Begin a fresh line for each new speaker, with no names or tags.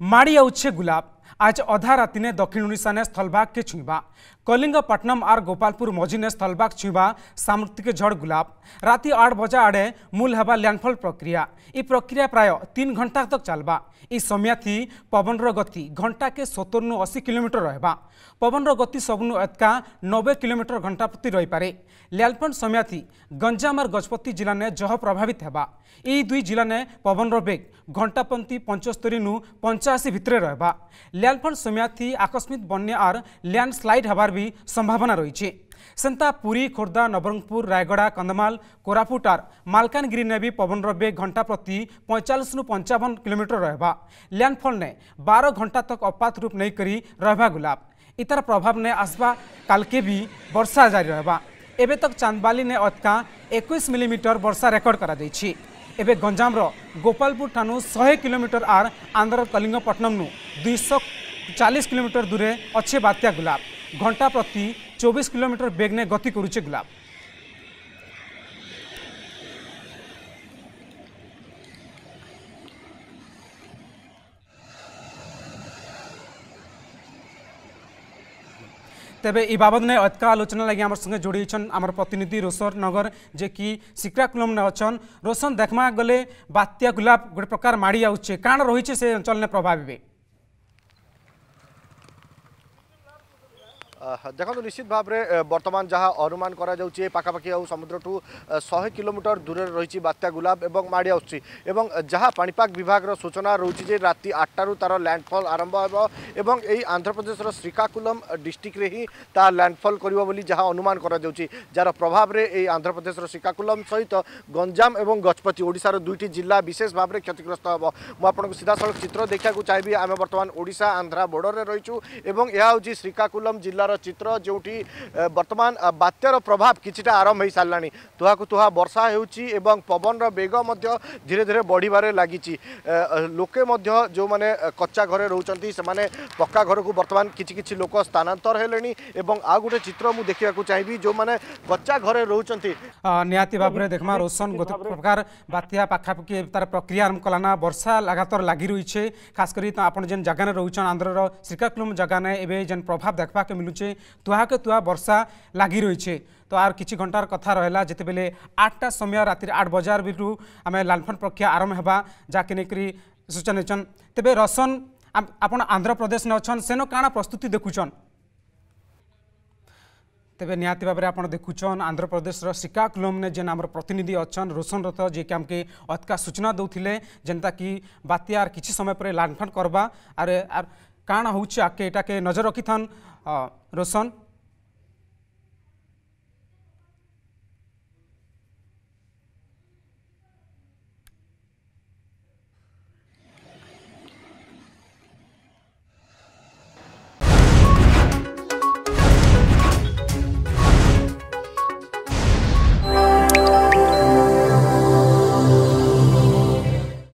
माड़ी आउे गुलाब आज अधा राति ने दक्षिण ओडिशा ने स्थलभाग के छुईवा कलिंगपट्टनम आर गोपालपुर मझी ने स्थलभाग छुईवा सामृतिक झड़ गुलाब राति आठ बजे आड़े मूल हवा लैंडफल प्रक्रिया ये प्रक्रिया प्राय तीन घंटा तक चलवा ये समय थी पवन गति घंटा के सतुर नु अशी किलोमीटर रहा पवन गति सबनु एतका नबे किलोमीटर घंटा प्रति रहीपे ल्यालपन समय थी गंजाम और गजपति जिला ने जह प्रभावित होगा यही दुई जिला ने पवन बेग घंटापंथी पंचस्तरी नु पंचाशी भितर रहा ल्यान्डफल समयी आकस्मिक बन्या आर् ल्यान्डस्लैड हेर् सम्भावना रहेछ सेन्टा पुरी खोर्धा नवरङपुर रायगडा कन्धमाल करापुटर मालकानगिरी नै पवन रब घंटा प्रति पैँचालिस रु पचवन किलोमीटर रहेछ ल्याण्डफल ने बार घंटा तक अपात रूप नै रहेवा गुलाब इतर प्रभाव नै आसवा भी बर्षा जारी एबे तक चांदबाली ने अत्का एकै मिलिमिटर वर्षा रेकर्ड गरिदिइन्छ ଏବେ ଗଞ୍ଜାମର ଗୋପାଳପୁର ଠାରୁ ଶହେ କିଲୋମିଟର ଆର୍ ଆନ୍ଧ୍ରର କଲିଙ୍ଗପଟନମରୁ ଦୁଇଶହ ଚାଳିଶ କିଲୋମିଟର ଦୂରେ ଅଛେ ବାତ୍ୟା ଗୁଲାବ ଘଣ୍ଟା ପ୍ରତି ଚବିଶ କିଲୋମିଟର ବେଗ୍ନେ ଗତି କରୁଛେ ଗୁଲାବ ତେବେ ଏ ବାବଦନେ ଅତ୍କା ଆଲୋଚନା ଲାଗି ଆମର ସଙ୍ଗେ ଯୋଡ଼ିଛନ୍ ଆମର ପ୍ରତିନିଧି ରୋସର ନଗର ଯେ କି ସିକ୍ରାକୁଲମ୍ନେ ଅଛନ୍ ରୋସନ ଦେଖମା ଗଲେ ବାତ୍ୟା ଗୁଲାପ ଗୋଟେ ପ୍ରକାର ମାଡ଼ି ଆସୁଛେ କାଣା ରହିଛେ ସେ ଅଞ୍ଚଳନେ ପ୍ରଭାବିବେ
দেখুন নিশ্চিত ভাবে বর্তমান যা অনুমান করা যাচ্ছে এই পাখাপাখি আউ সমুদ্রঠু শহে কিলোমিটর দূরে রয়েছে বাত্যা গুলাব এবং মাড়ি আসছে এবং যা পাপাগ বিভাগের সূচনা রয়েছে যে রাতে আটটার তার ল্যান্ডফল আরম্ভ হব এবং এই আন্ধ্রপ্রদেশের শ্রীকাকুলম ডিস্ট্রিক্টে হি তা ল্যান্ডফল করব বলে যা অনুমান করা যাচ্ছে যার প্রভাবে এই আন্ধ্রপ্রদেশের শ্রীকাকুলম সহিত গঞ্জাম এবং গজপতি ওড়শার দুইটি জেলা বিশেষ ভাবে ক্ষতিগ্রস্ত হব মু আপনার সিধাসলখ চিত্র দেখা চাইবি আমি বর্তমান ওড়শা আন্ধ্রা বর্ডরের রয়েছু এবং এ হচ্ছে শ্রীকাকুলম জেলার ତାର ଚିତ୍ର ଯେଉଁଠି ବର୍ତ୍ତମାନ ବାତ୍ୟାର ପ୍ରଭାବ କିଛିଟା ଆରମ୍ଭ ହୋଇସାରିଲାଣି ତୁହାକୁ ତୁହା ବର୍ଷା ହେଉଛି ଏବଂ ପବନର ବେଗ ମଧ୍ୟ ଧୀରେ ଧୀରେ ବଢ଼ିବାରେ ଲାଗିଛି ଲୋକେ ମଧ୍ୟ ଯେଉଁମାନେ କଚ୍ଚା ଘରେ ରହୁଛନ୍ତି ସେମାନେ ପକ୍କା ଘରକୁ ବର୍ତ୍ତମାନ କିଛି କିଛି ଲୋକ ସ୍ଥାନାନ୍ତର ହେଲେଣି ଏବଂ ଆଉ ଗୋଟେ ଚିତ୍ର ମୁଁ ଦେଖିବାକୁ ଚାହିଁବି ଯେଉଁମାନେ କଚ୍ଚା ଘରେ ରହୁଛନ୍ତି
ନିହାତି ଭାବରେ ଦେଖମା ରୋଶନ ଗୋଟେ ପ୍ରକାର ବାତ୍ୟା ପାଖାପାଖି ତାର ପ୍ରକ୍ରିୟା ଆରମ୍ଭ କଲାନା ବର୍ଷା ଲାଗାତାର ଲାଗି ରହିଛେ ଖାସ୍ କରି ଆପଣ ଯେନ୍ ଜାଗାରେ ରହୁଛନ୍ ଆନ୍ଧ୍ରର ଶ୍ରୀକାକୁଲମ୍ ଜାଗାନେ ଏବେ ଯେନ୍ ପ୍ରଭାବ ଦେଖବାକେ ମିଲୁଛେ রয়েছে তুহাকে তুহা বর্ষা লাগি রয়েছে তো আর কিছু ঘণ্টার কথা রহলা যেতবে আটটা সময় রাতে আট বজার বিলু আমি লালফন প্রক্রিয়া আরম্ভ হওয়া যাকে নেই সূচনা নেছেন তবে রসন আপনার আন্ধ্রপ্রদেশ অছন সেন কাণ প্রস্তুতি দেখুছন ତେବେ ନିହାତି ଭାବରେ ଆପଣ ଦେଖୁଛନ୍ ଆନ୍ଧ୍ରପ୍ରଦେଶର ଶ୍ରୀକାକୁଲମ୍ନେ ଯେନ୍ ଆମର ପ୍ରତିନିଧି ଅଛନ୍ ରୋଶନ ରଥ ଯିଏକି ଆମକେ ଅତ୍କା ସୂଚନା ଦେଉଥିଲେ ଯେନ୍ତାକି ବାତ୍ୟା ଆର୍ କିଛି ସମୟ ପରେ ଲ୍ୟାଣ୍ଡଫଲ୍ କରବା ଆର୍ ଆର୍ କାଣା ହେଉଛି ଆଗ୍କେ ଏଟାକେ ନଜର ରଖିଥାନ୍ ରୋଶନ